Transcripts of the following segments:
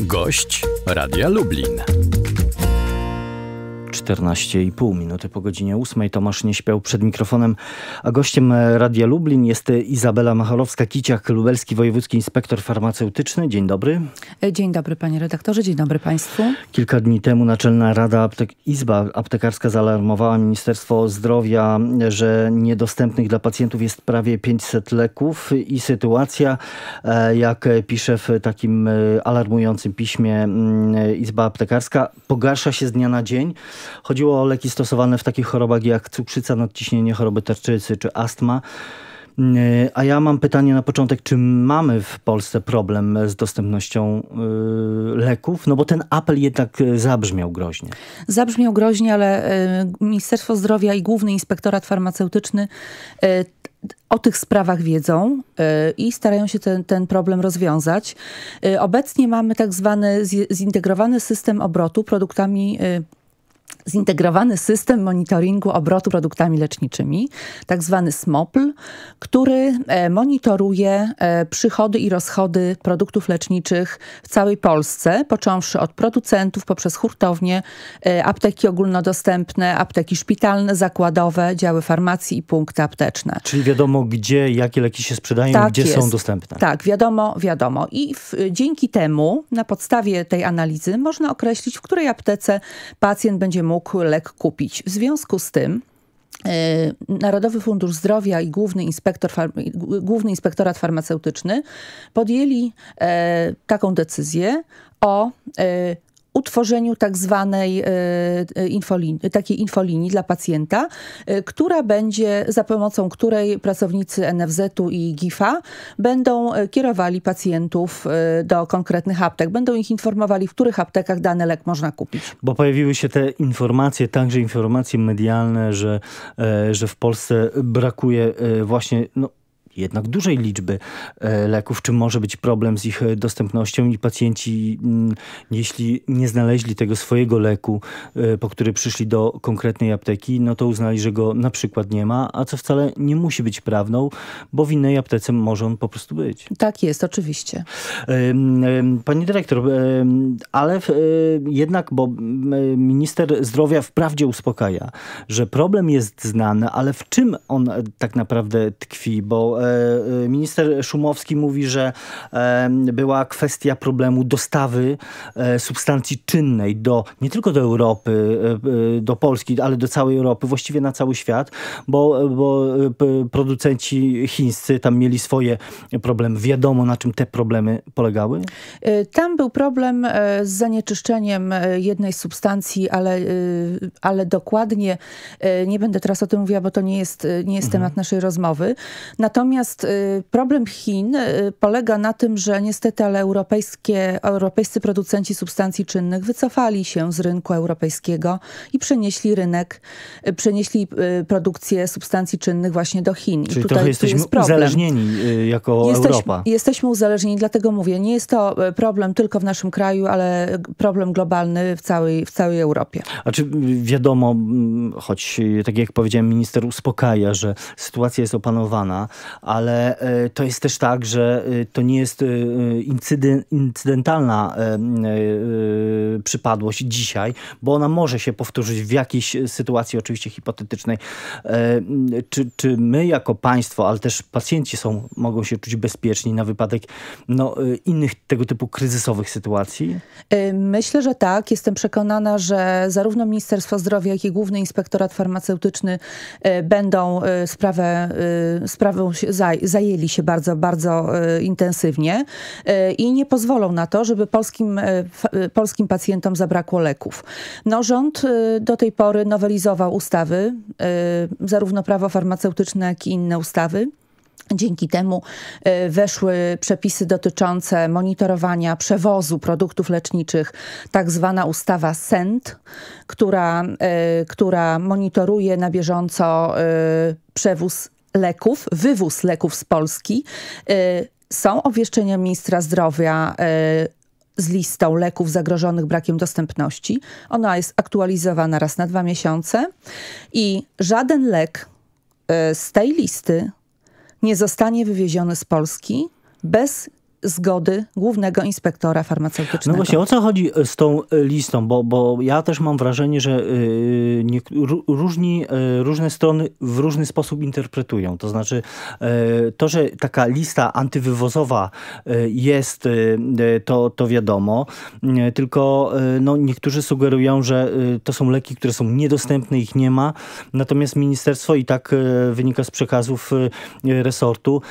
Gość Radia Lublin. 14,5 minuty po godzinie 8. Tomasz nie śpiał przed mikrofonem, a gościem Radia Lublin jest Izabela Machalowska-Kiciak, lubelski wojewódzki inspektor farmaceutyczny. Dzień dobry. Dzień dobry panie redaktorze, dzień dobry państwu. Kilka dni temu Naczelna Rada Aptek Izba Aptekarska zaalarmowała Ministerstwo Zdrowia, że niedostępnych dla pacjentów jest prawie 500 leków i sytuacja, e, jak pisze w takim e, alarmującym piśmie mm, Izba Aptekarska, pogarsza się z dnia na dzień. Chodziło o leki stosowane w takich chorobach jak cukrzyca, nadciśnienie, choroby tarczycy czy astma. E, a ja mam pytanie na początek, czy mamy w Polsce problem z dostępnością e, leków? No bo ten apel jednak e, zabrzmiał groźnie. Zabrzmiał groźnie, ale Ministerstwo Zdrowia i Główny Inspektorat Farmaceutyczny o tych sprawach wiedzą i starają się ten, ten problem rozwiązać. Obecnie mamy tak zwany zintegrowany system obrotu produktami zintegrowany system monitoringu obrotu produktami leczniczymi, tak zwany SMOPL, który e, monitoruje e, przychody i rozchody produktów leczniczych w całej Polsce, począwszy od producentów poprzez hurtownie, e, apteki ogólnodostępne, apteki szpitalne, zakładowe, działy farmacji i punkty apteczne. Czyli wiadomo, gdzie, jakie leki się sprzedają, tak gdzie jest. są dostępne. Tak, wiadomo, wiadomo. I w, dzięki temu, na podstawie tej analizy, można określić, w której aptece pacjent będzie mógł mógł lek kupić. W związku z tym e, Narodowy Fundusz Zdrowia i Główny, Inspektor, Główny Inspektorat Farmaceutyczny podjęli e, taką decyzję o e, utworzeniu tak zwanej e, e, infolinii, takiej infolinii dla pacjenta, e, która będzie, za pomocą której pracownicy NFZ-u i GIFA będą kierowali pacjentów do konkretnych aptek. Będą ich informowali, w których aptekach dany lek można kupić. Bo pojawiły się te informacje, także informacje medialne, że, że w Polsce brakuje właśnie no, jednak dużej liczby e, leków? Czy może być problem z ich e, dostępnością i pacjenci, mm, jeśli nie znaleźli tego swojego leku, e, po który przyszli do konkretnej apteki, no to uznali, że go na przykład nie ma, a co wcale nie musi być prawdą, bo w innej aptece może on po prostu być. Tak jest, oczywiście. Pani dyrektor, ale jednak, bo minister zdrowia wprawdzie uspokaja, że problem jest znany, ale w czym on tak naprawdę tkwi? Bo Y, minister Szumowski mówi, że była kwestia problemu dostawy e, substancji czynnej do, nie tylko do Europy, e, e, do Polski, ale do całej Europy, właściwie na cały świat, bo, bo producenci chińscy tam mieli swoje problemy. Wiadomo, na czym te problemy polegały? Tam był problem z zanieczyszczeniem jednej substancji, ale, ale dokładnie nie będę teraz o tym mówiła, bo to nie jest, nie jest mhm. temat naszej rozmowy. Natomiast Natomiast y, problem Chin y, polega na tym, że niestety ale europejskie, europejscy producenci substancji czynnych wycofali się z rynku europejskiego i przenieśli rynek, y, przenieśli produkcję substancji czynnych właśnie do Chin. Czyli I tutaj, trochę jesteśmy jest uzależnieni jako Europa. Jesteśmy uzależnieni, dlatego mówię, nie jest to problem tylko w naszym kraju, ale problem globalny w całej, w całej Europie. A czy wiadomo, mm, choć tak jak powiedziałem, minister uspokaja, że sytuacja jest opanowana, ale e, to jest też tak, że e, to nie jest e, incydentalna przypadłość dzisiaj, bo ona może się powtórzyć w jakiejś sytuacji oczywiście hipotetycznej. Czy, czy my jako państwo, ale też pacjenci są, mogą się czuć bezpieczni na wypadek no, innych tego typu kryzysowych sytuacji? Myślę, że tak. Jestem przekonana, że zarówno Ministerstwo Zdrowia, jak i Główny Inspektorat Farmaceutyczny będą sprawę, sprawą się zaj zajęli się bardzo, bardzo e, intensywnie e, i nie pozwolą na to, żeby polskim, e, polskim pacjentom zabrakło leków. No, rząd do tej pory nowelizował ustawy, zarówno prawo farmaceutyczne, jak i inne ustawy. Dzięki temu weszły przepisy dotyczące monitorowania przewozu produktów leczniczych, tak zwana ustawa SENT, która, która monitoruje na bieżąco przewóz leków, wywóz leków z Polski. Y, są obwieszczenia ministra zdrowia y, z listą leków zagrożonych brakiem dostępności. Ona jest aktualizowana raz na dwa miesiące i żaden lek y, z tej listy nie zostanie wywieziony z Polski bez zgody głównego inspektora farmaceutycznego. No właśnie, o co chodzi e, z tą e, listą? Bo, bo ja też mam wrażenie, że e, nie, różni, różne strony w różny sposób interpretują. To znaczy to, że taka lista antywywozowa jest, to, to wiadomo. Tylko no, niektórzy sugerują, że to są leki, które są niedostępne, ich nie ma. Natomiast ministerstwo i tak wynika z przekazów resortu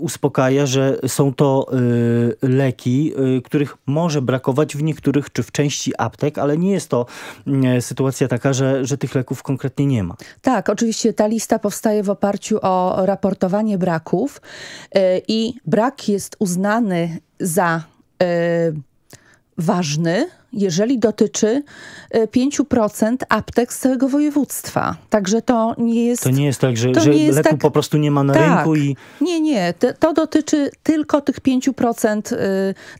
uspokaja, że są to Y, leki, y, których może brakować w niektórych czy w części aptek, ale nie jest to y, sytuacja taka, że, że tych leków konkretnie nie ma. Tak, oczywiście ta lista powstaje w oparciu o raportowanie braków i brak jest uznany za ważny jeżeli dotyczy 5% e, aptek z całego województwa. Także to nie jest... To nie jest tak, że, że leku tak, po prostu nie ma na tak, rynku i... Nie, nie. To, to dotyczy tylko tych 5% y,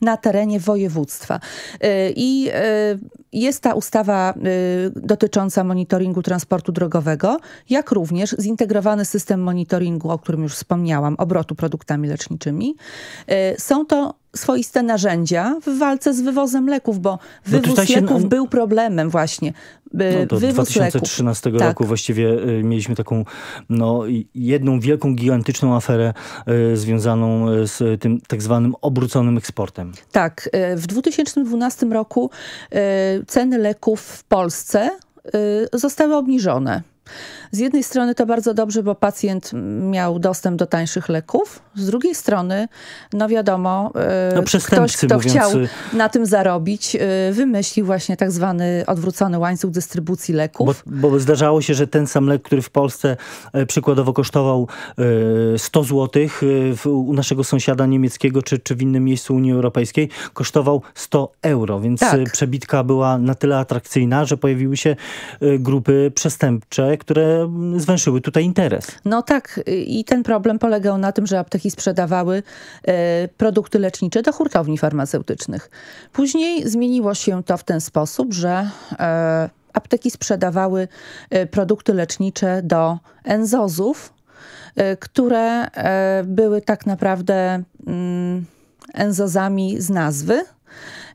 na terenie województwa. Y, I y, jest ta ustawa dotycząca monitoringu transportu drogowego, jak również zintegrowany system monitoringu, o którym już wspomniałam, obrotu produktami leczniczymi. Są to swoiste narzędzia w walce z wywozem leków, bo no wywóz no się... leków był problemem właśnie. No do W 2013 leków. Tak. roku tak. właściwie y, mieliśmy taką no, jedną wielką, gigantyczną aferę y, związaną y, z tym tak zwanym obróconym eksportem. Tak. Y, w 2012 roku y, ceny leków w Polsce y, zostały obniżone z jednej strony to bardzo dobrze, bo pacjent miał dostęp do tańszych leków, z drugiej strony, no wiadomo, e, no, ktoś, kto chciał na tym zarobić, e, wymyślił właśnie tak zwany odwrócony łańcuch dystrybucji leków. Bo, bo zdarzało się, że ten sam lek, który w Polsce e, przykładowo kosztował 100 zł u naszego sąsiada niemieckiego czy, czy w innym miejscu Unii Europejskiej, kosztował 100 euro, więc tak. przebitka była na tyle atrakcyjna, że pojawiły się grupy przestępcze, które mm, zwęszyły tutaj interes. No tak y, i ten problem polegał na tym, że apteki sprzedawały e, produkty lecznicze do hurtowni farmaceutycznych. Później zmieniło się to w ten sposób, że e, apteki sprzedawały e, produkty lecznicze do enzozów, które były tak naprawdę mm, enzozami z nazwy.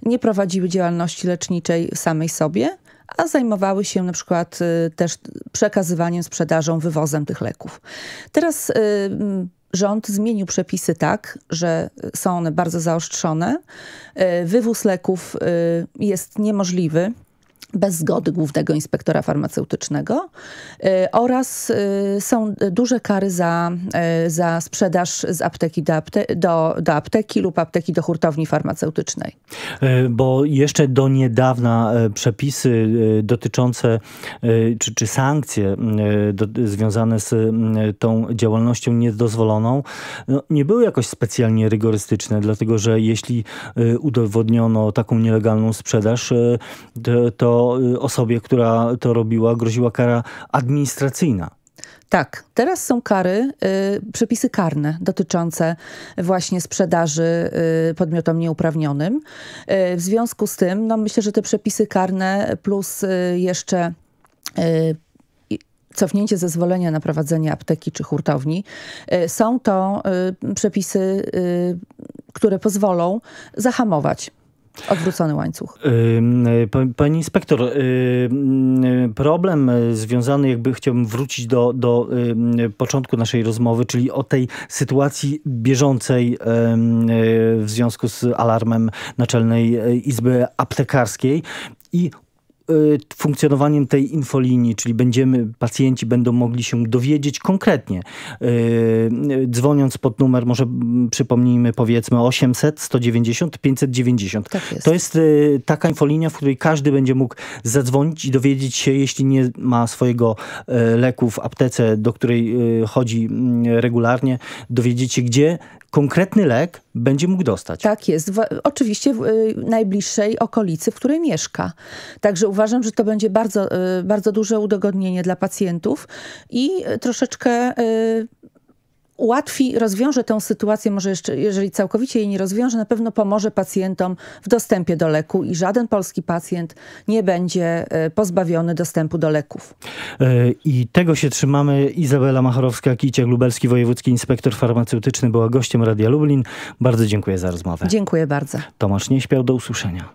Nie prowadziły działalności leczniczej samej sobie, a zajmowały się na przykład y, też przekazywaniem, sprzedażą, wywozem tych leków. Teraz y, rząd zmienił przepisy tak, że są one bardzo zaostrzone. Y, wywóz leków jest niemożliwy bez zgody głównego inspektora farmaceutycznego y, oraz y, są duże kary za, y, za sprzedaż z apteki do, apte do, do apteki lub apteki do hurtowni farmaceutycznej. E, bo jeszcze do niedawna e, przepisy e, dotyczące czy, czy sankcje do, związane z tą działalnością niedozwoloną no, nie były jakoś specjalnie rygorystyczne, dlatego że jeśli udowodniono taką nielegalną sprzedaż, to Y, osobie, która to robiła, groziła kara administracyjna. Tak, teraz są kary, y, przepisy karne dotyczące właśnie sprzedaży y, podmiotom nieuprawnionym. Y, w związku z tym, no myślę, że te przepisy karne plus y, jeszcze y, cofnięcie zezwolenia na prowadzenie apteki czy hurtowni. Są to przepisy, które pozwolą zahamować Odwrócony łańcuch. E, pani inspektor, e, problem e, związany, jakby chciałbym wrócić do, do początku naszej rozmowy, czyli o tej sytuacji bieżącej w związku z alarmem Naczelnej Izby Aptekarskiej i Y, funkcjonowaniem tej infolinii, czyli będziemy, pacjenci będą mogli się dowiedzieć konkretnie. Y, y, dzwoniąc pod numer, może przypomnijmy powiedzmy 800 190 590. Tak jest. To jest taka infolinia, w której każdy będzie mógł zadzwonić i dowiedzieć się, jeśli nie ma swojego leku w aptece, do której chodzi mm, regularnie, dowiedzieć się, gdzie konkretny lek będzie mógł dostać. Tak jest. W, oczywiście w y, najbliższej okolicy, w której mieszka. Także uważam, że to będzie bardzo, y, bardzo duże udogodnienie dla pacjentów i troszeczkę y, ułatwi, rozwiąże tę sytuację, może jeszcze, jeżeli całkowicie jej nie rozwiąże, na pewno pomoże pacjentom w dostępie do leku i żaden polski pacjent nie będzie e, pozbawiony dostępu do leków. E, I tego się trzymamy. Izabela Machorowska, Kijciak Lubelski, wojewódzki inspektor farmaceutyczny była gościem Radia Lublin. Bardzo dziękuję za rozmowę. Dziękuję bardzo. Tomasz nie śpiał, do usłyszenia.